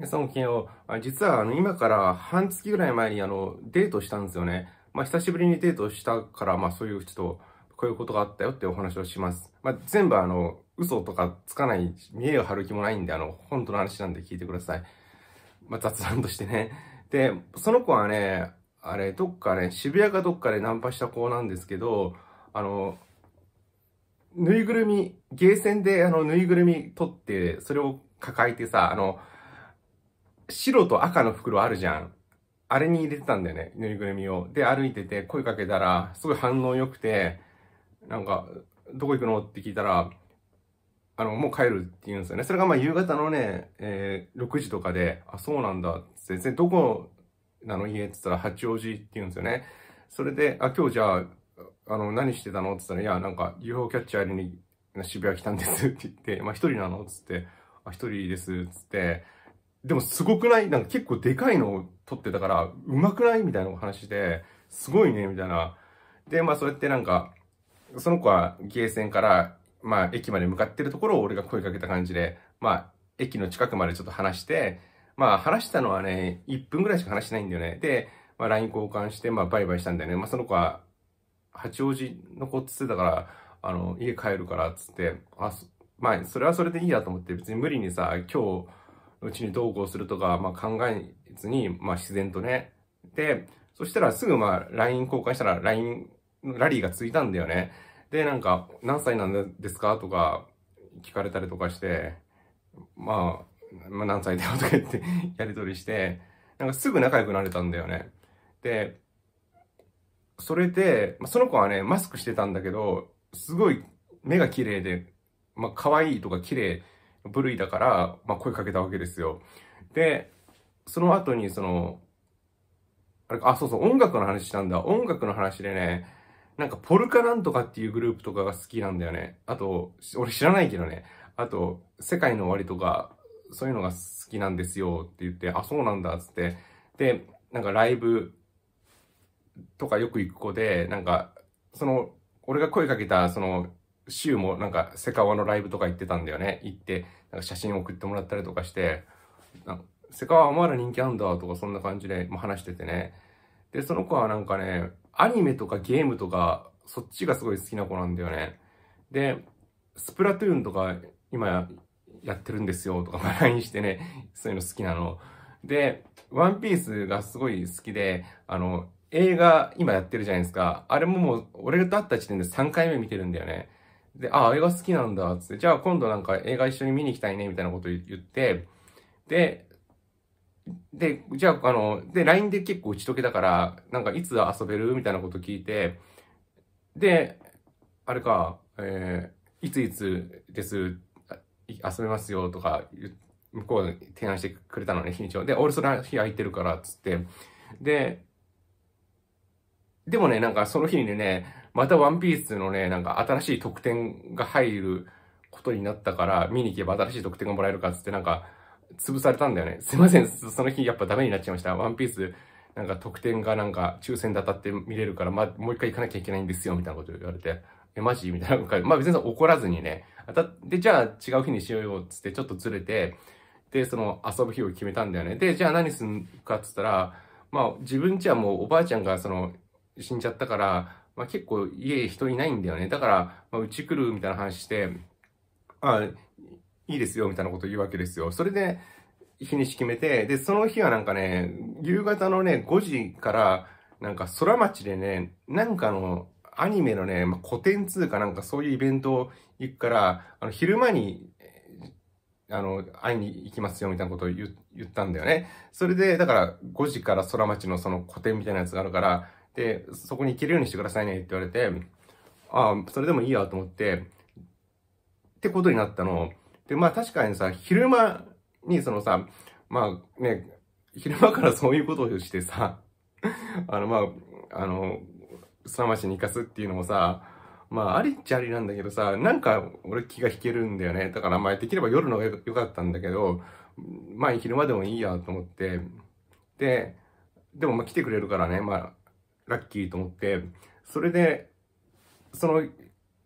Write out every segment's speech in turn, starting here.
皆さん、昨日、実はあの今から半月ぐらい前にあのデートしたんですよね。まあ、久しぶりにデートしたから、まあ、そういうちょっと、こういうことがあったよってお話をします。まあ、全部あの、嘘とかつかない、見栄を張る気もないんで、あの、本当の話なんで聞いてください。まあ、雑談としてね。で、その子はね、あれ、どっかね、渋谷かどっかでナンパした子なんですけど、あの、ぬいぐるみ、ゲーセンであの、ぬいぐるみ取って、それを抱えてさ、あの、白と赤の袋あるじゃん。あれに入れてたんだよね、ぬいぐるみを。で、歩いてて声かけたら、すごい反応良くて、なんか、どこ行くのって聞いたら、あの、もう帰るって言うんですよね。それがまあ夕方のね、えー、6時とかで、あ、そうなんだって、全然どこなの家って言ったら八王子って言うんですよね。それで、あ、今日じゃあ、あの、何してたのって言ったら、いや、なんか UFO キャッチャーに渋谷来たんですって言って、まあ一人なのって言って、あ、一人ですって言って、でもすごくないなんか結構でかいのを撮ってたから、うまくないみたいなお話で、すごいねみたいな。で、まあそうやってなんか、その子はゲーセンから、まあ駅まで向かってるところを俺が声かけた感じで、まあ駅の近くまでちょっと話して、まあ話したのはね、1分ぐらいしか話してないんだよね。で、まあ LINE 交換して、まあバイバイしたんだよね。まあその子は、八王子の子っつってたから、あの、家帰るからっつって、あ、まあそれはそれでいいやと思って、別に無理にさ、今日、うちに投稿するとか、まあ、考えずに、まあ、自然とね。で、そしたらすぐまあ、LINE 交換したら LINE、ラリーがついたんだよね。で、なんか、何歳なんですかとか、聞かれたりとかして、まあ、まあ、何歳だよとか言ってやりとりして、なんかすぐ仲良くなれたんだよね。で、それで、まあ、その子はね、マスクしてたんだけど、すごい目が綺麗で、まあ、可愛いとか綺麗部類だから、まあ、声かけたわけですよ。で、その後に、その、あれか、あ、そうそう、音楽の話したんだ。音楽の話でね、なんか、ポルカなんとかっていうグループとかが好きなんだよね。あと、俺知らないけどね。あと、世界の終わりとか、そういうのが好きなんですよって言って、あ、そうなんだ、っつって。で、なんかライブとかよく行く子で、なんか、その、俺が声かけた、その、週もなんか、セカワのライブとか行ってたんだよね。行って、なんか写真送ってもらったりとかして、セカワワまだ人気あるんだとか、そんな感じで、ま話しててね。で、その子はなんかね、アニメとかゲームとか、そっちがすごい好きな子なんだよね。で、スプラトゥーンとか、今やってるんですよとか、ま LINE してね、そういうの好きなの。で、ワンピースがすごい好きで、あの、映画今やってるじゃないですか。あれももう、俺と会った時点で3回目見てるんだよね。で、あ、映画好きなんだ、つって、じゃあ今度なんか映画一緒に見に行きたいね、みたいなこと言って、で、で、じゃあ、あの、で、LINE で結構打ち解けだから、なんかいつ遊べるみたいなこと聞いて、で、あれか、えー、いついつです、遊べますよとか、向こう提案してくれたのね、日にちを。で、俺その日空いてるから、つって。で、でもね、なんかその日にね、またワンピースのね、なんか新しい特典が入ることになったから、見に行けば新しい特典がもらえるかっつってなんか、潰されたんだよね。すいません、その日やっぱダメになっちゃいました。ワンピース、なんか特典がなんか抽選で当たって見れるから、まあ、もう一回行かなきゃいけないんですよ、みたいなこと言われて。え、マジみたいな感じ。まあ別に怒らずにね。で、じゃあ違う日にしようよ、つってちょっとずれて、で、その遊ぶ日を決めたんだよね。で、じゃあ何すんかっつったら、まあ自分ちはもうおばあちゃんがその死んじゃったから、まあ、結構家人いないんだよね。だから、まあ、うち来るみたいな話して、あ、いいですよみたいなこと言うわけですよ。それで、日にち決めて、で、その日はなんかね、夕方のね、5時から、なんか空町でね、なんかの、アニメのね、まあ、古典通かなんかそういうイベント行くから、あの、昼間に、あの、会いに行きますよみたいなことを言ったんだよね。それで、だから5時から空町のその古典みたいなやつがあるから、で、そこに行けるようにしてくださいねって言われて、ああ、それでもいいやと思って、ってことになったの。で、まあ確かにさ、昼間にそのさ、まあね、昼間からそういうことをしてさ、あのまあ、あの、砂町に行かすっていうのもさ、まあありっちゃありなんだけどさ、なんか俺気が引けるんだよね。だからまあできれば夜の方が良かったんだけど、まあ昼間でもいいやと思って、で、でもまあ来てくれるからね、まあラッキーと思って、それで、その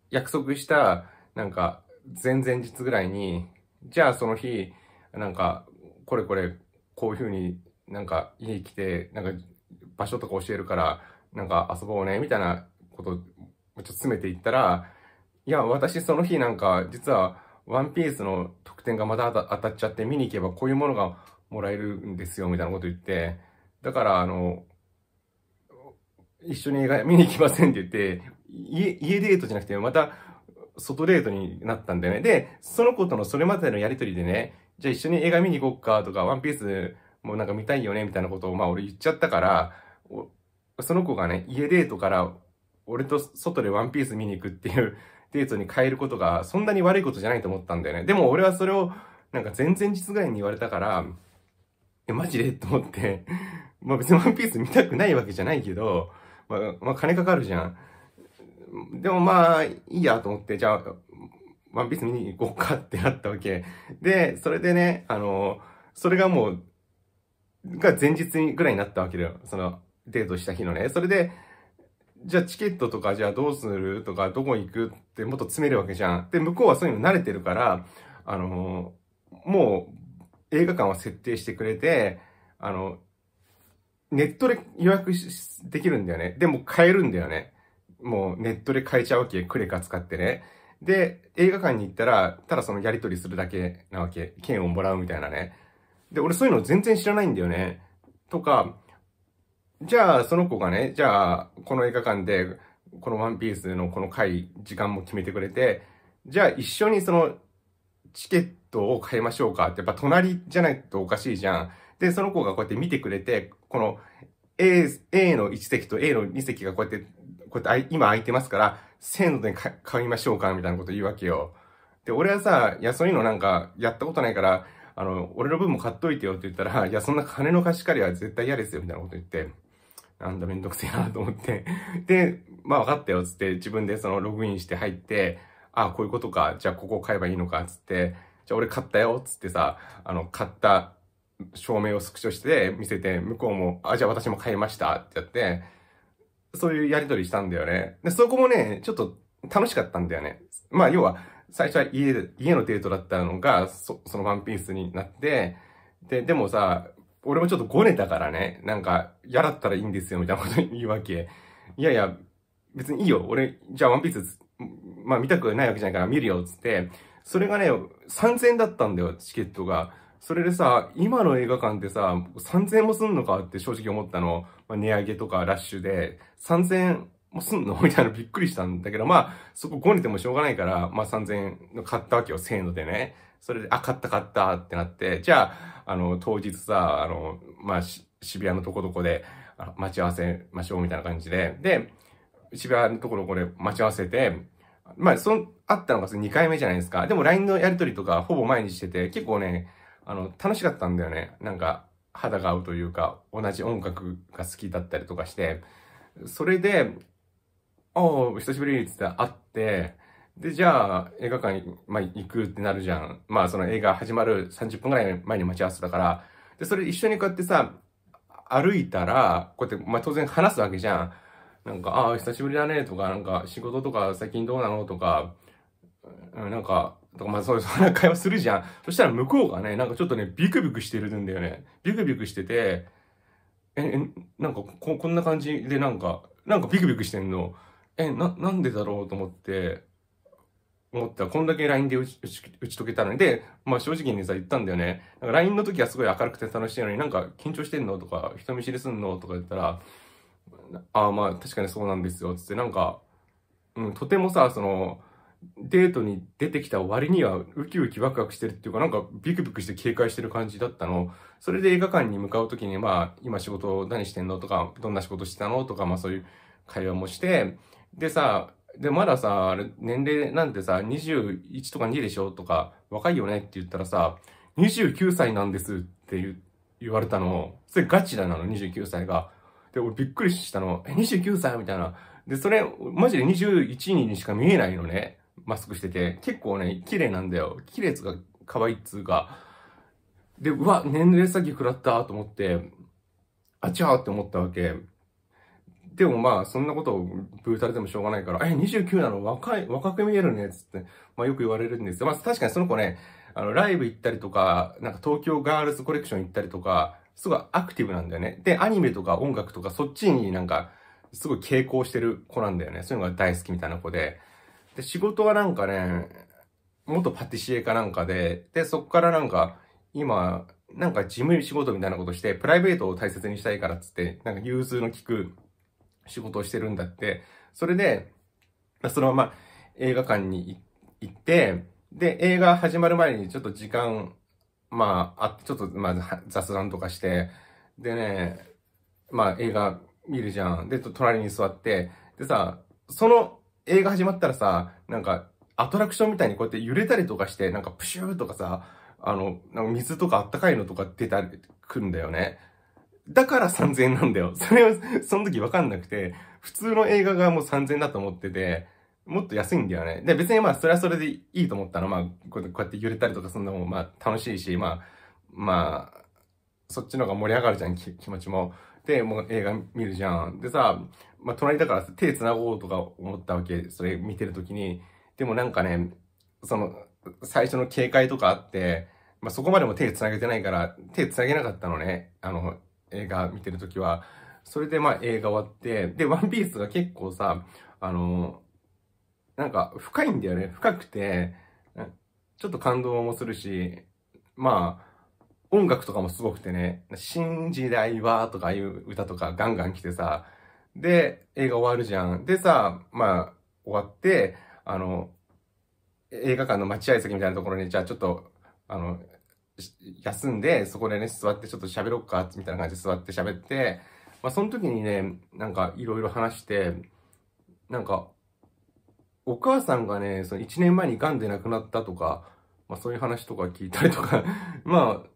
約束した、なんか、前々日ぐらいに、じゃあその日、なんか、これこれ、こういう風になんか家来て、なんか場所とか教えるから、なんか遊ぼうね、みたいなことをちょっと詰めていったら、いや、私その日なんか、実は、ワンピースの特典がまた当たっちゃって、見に行けばこういうものがもらえるんですよ、みたいなこと言って、だから、あの、一緒に映画見に行きませんって言って、家、家デートじゃなくて、また、外デートになったんだよね。で、その子とのそれまでのやりとりでね、じゃあ一緒に映画見に行こっかとか、ワンピースもなんか見たいよね、みたいなことを、まあ俺言っちゃったから、その子がね、家デートから、俺と外でワンピース見に行くっていう デートに変えることが、そんなに悪いことじゃないと思ったんだよね。でも俺はそれを、なんか全然実ぐらいに言われたから、え、マジでと思ってまあ別にワンピース見たくないわけじゃないけど、まあ、まあ、金かかるじゃん。でもまあ、いいやと思って、じゃあ、ワンピース見に行こうかってなったわけ。で、それでね、あの、それがもう、が前日にぐらいになったわけだよ。その、デートした日のね。それで、じゃあチケットとか、じゃあどうするとか、どこ行くってもっと詰めるわけじゃん。で、向こうはそういうの慣れてるから、あの、もう映画館は設定してくれて、あの、ネットで予約できるんだよね。でも買えるんだよね。もうネットで買えちゃうわけ。クレカ使ってね。で、映画館に行ったら、ただそのやり取りするだけなわけ。券をもらうみたいなね。で、俺そういうの全然知らないんだよね。とか、じゃあその子がね、じゃあこの映画館で、このワンピースのこの回、時間も決めてくれて、じゃあ一緒にそのチケットを買いましょうかって、やっぱ隣じゃないとおかしいじゃん。で、その子がこうやって見てくれて、この A、A の1席と A の2席がこうやって、こうやって今空いてますから、1000ーので買いましょうか、みたいなこと言うわけよ。で、俺はさ、いや、そういうのなんか、やったことないから、あの、俺の分も買っといてよって言ったら、いや、そんな金の貸し借りは絶対嫌ですよ、みたいなこと言って、なんだめんどくせえなと思って。で、まあ分かったよ、つって自分でそのログインして入って、ああ、こういうことか、じゃあここを買えばいいのか、つって、じゃあ俺買ったよ、つってさ、あの、買った照明をスクショして見せて、向こうも、あ、じゃあ私も買いましたってやって、そういうやりとりしたんだよね。で、そこもね、ちょっと楽しかったんだよね。まあ、要は、最初は家で、家のデートだったのが、そ、そのワンピースになって、で、でもさ、俺もちょっとごねたからね、なんか、やらったらいいんですよ、みたいなこと言うわけ。いやいや、別にいいよ、俺、じゃあワンピース、まあ見たくないわけじゃないから見るよ、つって、それがね、3000円だったんだよ、チケットが。それでさ、今の映画館ってさ、3000円もすんのかって正直思ったの。まあ、値上げとかラッシュで、3000円もすんのみたいなびっくりしたんだけど、まあ、そこ5にてもしょうがないから、まあ3000円の買ったわけよ、せーのでね。それで、あ、買った買ったってなって、じゃあ、あの、当日さ、あの、まあ、渋谷のとこどこで、待ち合わせましょうみたいな感じで、で、渋谷のところこれ待ち合わせて、まあ、その、あったのが2回目じゃないですか。でも LINE のやりとりとかほぼ毎日してて、結構ね、あの、楽しかったんだよね。なんか、肌が合うというか、同じ音楽が好きだったりとかして、それで、おお久しぶりって会って、で、じゃあ、映画館、まあ、行くってなるじゃん。まあ、その映画始まる30分ぐらい前に待ち合わせたから、で、それ一緒にこうやってさ、歩いたら、こうやって、まあ、当然話すわけじゃん。なんか、ああ、久しぶりだね、とか、なんか、仕事とか、最近どうなのとか、なんか、とか、まあそういう、そんな会話するじゃん。そしたら向こうがね、なんかちょっとね、ビクビクしてるんだよね。ビクビクしてて、え、えなんかこ、こんな感じでなんか、なんかビクビクしてんの。え、な、なんでだろうと思って、思ったら、こんだけ LINE で打ち打ち解けたので、まあ正直にさ、言ったんだよね。なんか LINE の時はすごい明るくて楽しいのに、なんか緊張してんのとか、人見知りすんのとか言ったら、ああまあ確かにそうなんですよ、つって、なんか、うん、とてもさ、その、デートに出てきた割にはウキウキワクワクしてるっていうかなんかビクビクして警戒してる感じだったの。それで映画館に向かう時にまあ今仕事何してんのとかどんな仕事してたのとかまあそういう会話もして、でさ、でまださ、年齢なんてさ21とか2でしょとか若いよねって言ったらさ、29歳なんですって言われたの。それガチだなの29歳が。で、俺びっくりしたの。え、29歳みたいな。で、それ、マジで21人にしか見えないのね。マスクしてて、結構ね、綺麗なんだよ。綺麗つか、可愛いっつうか。で、うわ、年齢詐欺食らったと思って、あちゃーって思ったわけ。でもまあ、そんなことをブータれてもしょうがないから、え、29なの若い、若く見えるね、つって、まあよく言われるんですよ。まあ確かにその子ね、あの、ライブ行ったりとか、なんか東京ガールズコレクション行ったりとか、すごいアクティブなんだよね。で、アニメとか音楽とかそっちになんか、すごい傾向してる子なんだよね。そういうのが大好きみたいな子で。で、仕事はなんかね、元パティシエかなんかで、で、そっからなんか、今、なんか事務仕事みたいなことして、プライベートを大切にしたいからっつって、なんか融通の利く仕事をしてるんだって、それで、そのまま映画館に行って、で、映画始まる前にちょっと時間、まあ、あちょっと、まあ、雑談とかして、でね、まあ映画見るじゃん。で、隣に座って、でさ、その映画始まったらさ、なんか、アトラクションみたいにこうやって揺れたりとかして、なんかプシューとかさ、あの、なんか水とかあったかいのとか出たりくんだよね。だから3000円なんだよ。それを、その時わかんなくて、普通の映画がもう3000円だと思ってて、もっと安いんだよね。で、別にまあ、それはそれでいいと思ったの。まあ、こうやって揺れたりとかするのも、まあ、楽しいし、まあ、まあ、そっちの方が盛り上がるじゃん、気持ちも。で、もう映画見るじゃん。でさ、まあ、隣だから手繋ごうとか思ったわけ。それ見てるときに。でもなんかね、その、最初の警戒とかあって、まあ、そこまでも手繋げてないから、手繋げなかったのね。あの、映画見てるときは。それでまあ映画終わって、で、ワンピースが結構さ、あの、なんか深いんだよね。深くて、ちょっと感動もするし、まあ、音楽とかもすごくてね、新時代はとかああいう歌とかガンガン来てさ、で、映画終わるじゃん。でさ、まあ、終わって、あの、映画館の待合席みたいなところに、じゃあちょっと、あの、休んで、そこでね、座ってちょっと喋ろっか、みたいな感じで座って喋って、まあ、その時にね、なんかいろいろ話して、なんか、お母さんがね、その1年前に癌で亡くなったとか、まあそういう話とか聞いたりとか まあ、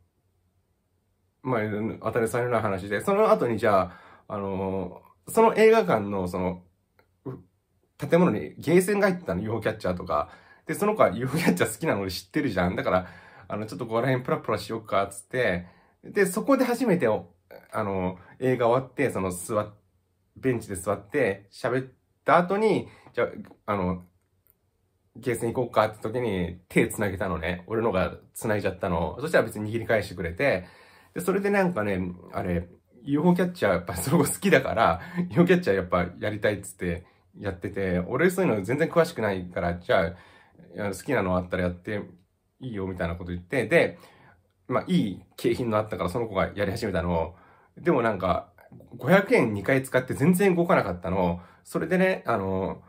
まあ、当たりさのような話で、その後にじゃあ、あのー、その映画館の、その、建物にゲーセンが入ってたの、UFO キャッチャーとか。で、その子は UFO キャッチャー好きなの知ってるじゃん。だから、あの、ちょっとここら辺プラプラしようか、つって。で、そこで初めて、あの、映画終わって、その座っ、ベンチで座って喋った後に、じゃあ、あの、ゲーセン行こうかって時に手繋げたのね。俺のが繋いじゃったの。そしたら別に握り返してくれて、で、それでなんかね、あれ、UFO キャッチャーやっぱそこ好きだから、UFO キャッチャーやっぱやりたいっつってやってて、俺そういうの全然詳しくないから、じゃあ、好きなのあったらやっていいよみたいなこと言って、で、まあいい景品のあったからその子がやり始めたのを、でもなんか、500円2回使って全然動かなかったのを、それでね、あの、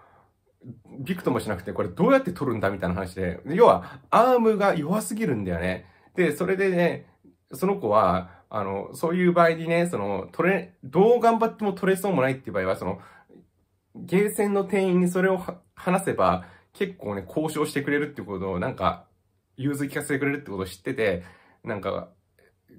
びくともしなくて、これどうやって取るんだみたいな話で、要は、アームが弱すぎるんだよね。で、それでね、その子は、あの、そういう場合にね、その、取れ、どう頑張っても取れそうもないっていう場合は、その、ゲーセンの店員にそれを話せば、結構ね、交渉してくれるってことを、なんか、融通聞かせてくれるってことを知ってて、なんか、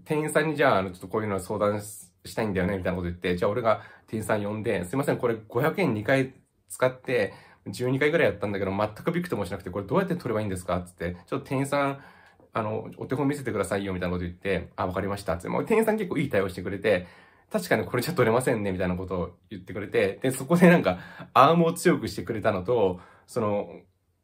店員さんにじゃあ、あの、ちょっとこういうの相談したいんだよね、みたいなこと言って、じゃあ俺が店員さん呼んで、すいません、これ500円2回使って、12回ぐらいやったんだけど、全くびくともしなくて、これどうやって取ればいいんですかつって、ちょっと店員さん、あの、お手本見せてくださいよみたいなこと言って、あ、わかりましたって。もう店員さん結構いい対応してくれて、確かにこれじゃ取れませんねみたいなことを言ってくれて、で、そこでなんか、アームを強くしてくれたのと、その、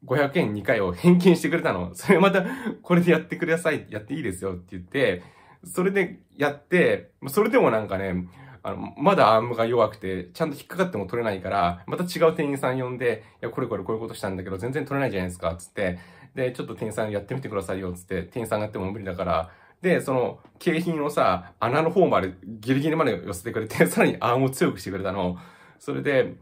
500円2回を返金してくれたの。それまた、これでやってください、やっていいですよって言って、それでやって、それでもなんかね、あの、まだアームが弱くて、ちゃんと引っかかっても取れないから、また違う店員さん呼んで、いや、これこれこういうことしたんだけど、全然取れないじゃないですか、つって、で、ちょっと店員さんやってみてくださいよ、つって、店員さんがやっても無理だから、で、その、景品をさ、穴の方までギリギリまで寄せてくれて、さらにアームを強くしてくれたの。それで、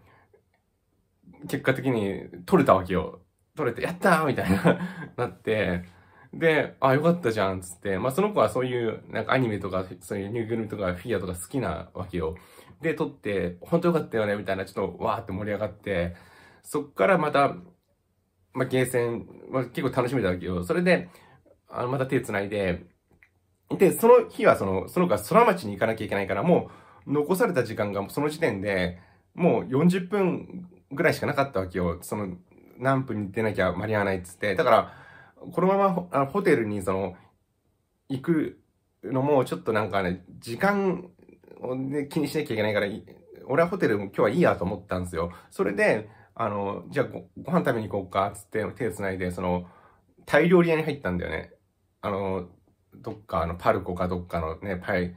結果的に取れたわけよ。取れて、やったーみたいな なって、で、あ、よかったじゃん、つって。まあ、その子はそういう、なんかアニメとか、そういうニューグルムとかフィギュアとか好きなわけよ。で、撮って、ほんとよかったよね、みたいな、ちょっと、わーって盛り上がって、そっからまた、まあ、ゲーセンは結構楽しめたわけよ。それで、あの、また手繋いで、で、その日はその、その子は空町に行かなきゃいけないから、もう、残された時間がその時点で、もう40分ぐらいしかなかったわけよ。その、何分に出なきゃ間に合わないっつって。だから、このままホテルにその、行くのも、ちょっとなんかね、時間を、ね、気にしなきゃいけないから、俺はホテルも今日はいいやと思ったんですよ。それで、あの、じゃあごご飯食べに行こうか、つって手を繋いで、その、タイ料理屋に入ったんだよね。あの、どっか、あの、パルコかどっかのね、パイ、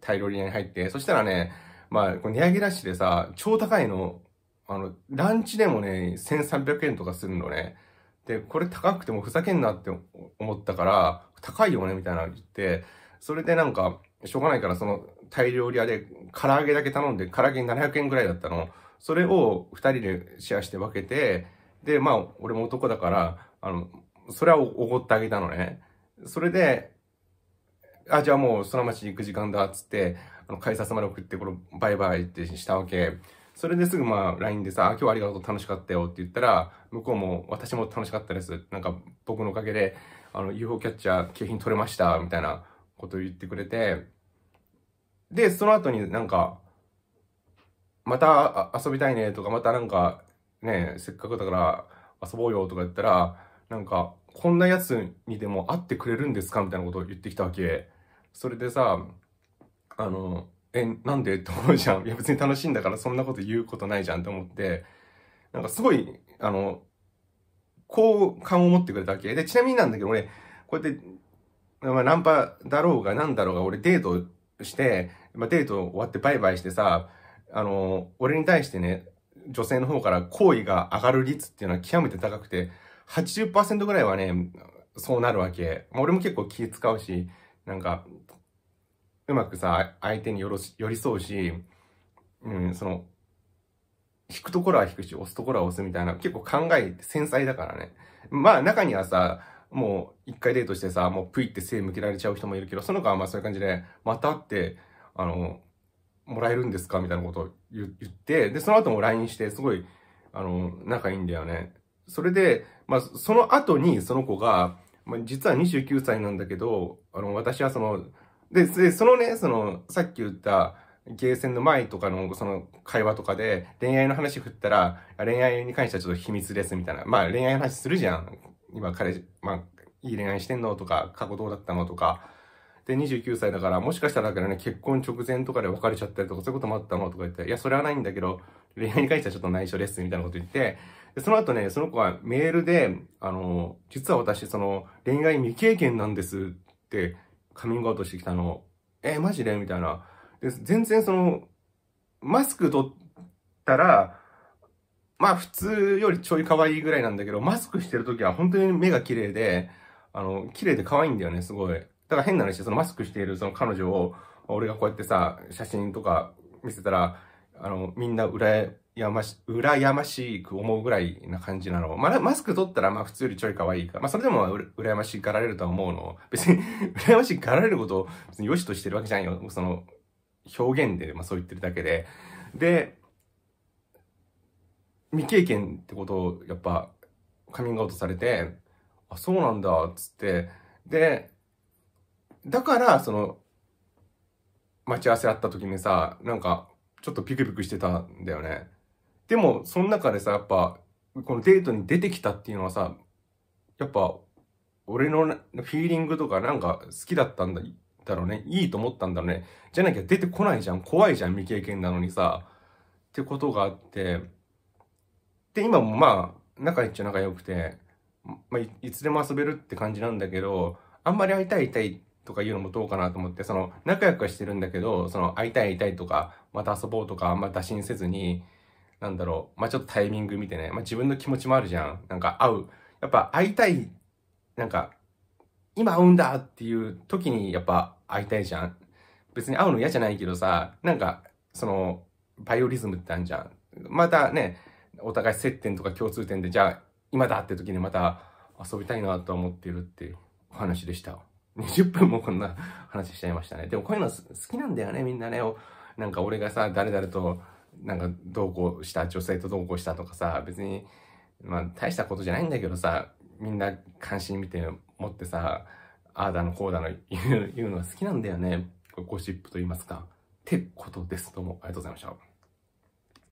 タイ料理屋に入って、そしたらね、まあ、値上げラッシュでさ、超高いの、あの、ランチでもね、1300円とかするのね。で、これ高くてもふざけんなって思ったから、高いよね、みたいなの言って、それでなんか、しょうがないから、その、タイ料理屋で唐揚げだけ頼んで、唐揚げ700円ぐらいだったの。それを2人でシェアして分けて、で、まあ、俺も男だから、あの、それはおごってあげたのね。それで、あ、じゃあもう、その町行く時間だ、っつって、あの、改札まで送って、このバイバイってしたわけ。それですぐまあ LINE でさ、今日はありがとう楽しかったよって言ったら、向こうも私も楽しかったです。なんか僕のおかげで、あの UFO キャッチャー景品取れました、みたいなことを言ってくれて、で、その後になんか、また遊びたいねとか、またなんか、ね、せっかくだから遊ぼうよとか言ったら、なんか、こんなやつにでも会ってくれるんですかみたいなことを言ってきたわけ。それでさ、あの、え、なんで って思うじゃん。いや別に楽しいんだからそんなこと言うことないじゃんって思って、なんかすごい、あの、好感を持ってくれたわけ。で、ちなみになんだけど俺、こうやって、まあ、ナンパだろうがなんだろうが俺デートして、まあ、デート終わってバイバイしてさ、あの、俺に対してね、女性の方から好意が上がる率っていうのは極めて高くて、80%ぐらいはね、そうなるわけ。俺も結構気使うし、なんか、うまくさ、相手によろし寄り添うし、うん、その、引くところは引くし、押すところは押すみたいな、結構考え、て繊細だからね。まあ中にはさ、もう一回デートしてさ、もうプイって背向けられちゃう人もいるけど、その子はまあそういう感じで、またって、あの、もらえるんですかみたいなことを言って、で、その後も LINE して、すごい、あの、仲いいんだよね。それで、まあ、その後にその子が、まあ、実は29歳なんだけど、あの、私はその、で、でそのね、その、さっき言った、ゲーセンの前とかのその会話とかで恋愛の話振ったら、恋愛に関してはちょっと秘密ですみたいな。まあ恋愛の話するじゃん。今彼、まあいい恋愛してんのとか、過去どうだったのとか、で、29歳だから、もしかしたらだけどね、結婚直前とかで別れちゃったりとか、そういうこともあったのとか言って、いや、それはないんだけど、恋愛に関してはちょっと内緒ですみたいなこと言って、で、その後ね、その子はメールで、あの、実は私、その、恋愛未経験なんですって、カミングアウトしてきたの。えー、マジでみたいな。で、全然その、マスク取ったら、まあ普通よりちょい可愛いぐらいなんだけど、マスクしてる時は本当に目が綺麗で、あの、綺麗で可愛いんだよね、すごい。だから変な話、そのマスクしているその彼女を、俺がこうやってさ、写真とか見せたら、あの、みんな羨まし、羨ましく思うぐらいな感じなの。まあ、マスク取ったら、まあ、普通よりちょい可愛いか。まあ、それでも、羨ましがられるとは思うの。別に 羨ましがられることを、別に良しとしてるわけじゃんよ。その、表現で、まあ、そう言ってるだけで。で、未経験ってことを、やっぱ、カミングアウトされて、あ、そうなんだ、つって、で、だから、その、待ち合わせあった時にさ、なんか、ちょっとピクピクしてたんだよね。でも、その中でさ、やっぱ、このデートに出てきたっていうのはさ、やっぱ、俺のフィーリングとかなんか好きだったんだだろうね。いいと思ったんだろうね。じゃなきゃ出てこないじゃん。怖いじゃん。未経験なのにさ。ってことがあって。で、今もまあ、仲いいっちゃ仲良くて、まあ、いつでも遊べるって感じなんだけど、あんまり会いたい会いたいとかいうのもどうかなと思って、その、仲良くはしてるんだけど、その、会いたい会いたいとか、また遊ぼうとか、また信せずに、なんだろう、まあ、ちょっとタイミング見てね、まあ、自分の気持ちもあるじゃん。なんか会う。やっぱ会いたい、なんか、今会うんだっていう時にやっぱ会いたいじゃん。別に会うの嫌じゃないけどさ、なんか、その、バイオリズムってあるじゃん。またね、お互い接点とか共通点で、じゃあ、今だって時にまた遊びたいなと思ってるっていうお話でした。20分もこんな話しちゃいましたね。でもこういうの好きなんだよね、みんなね。なんか俺がさ、誰々と、なんかどうこうした、女性とどうこうしたとかさ、別に、まあ大したことじゃないんだけどさ、みんな関心見て持ってさ、ああだのこうだの言うのが好きなんだよね。ゴシップと言いますか。ってことです。どうもありがとうございました。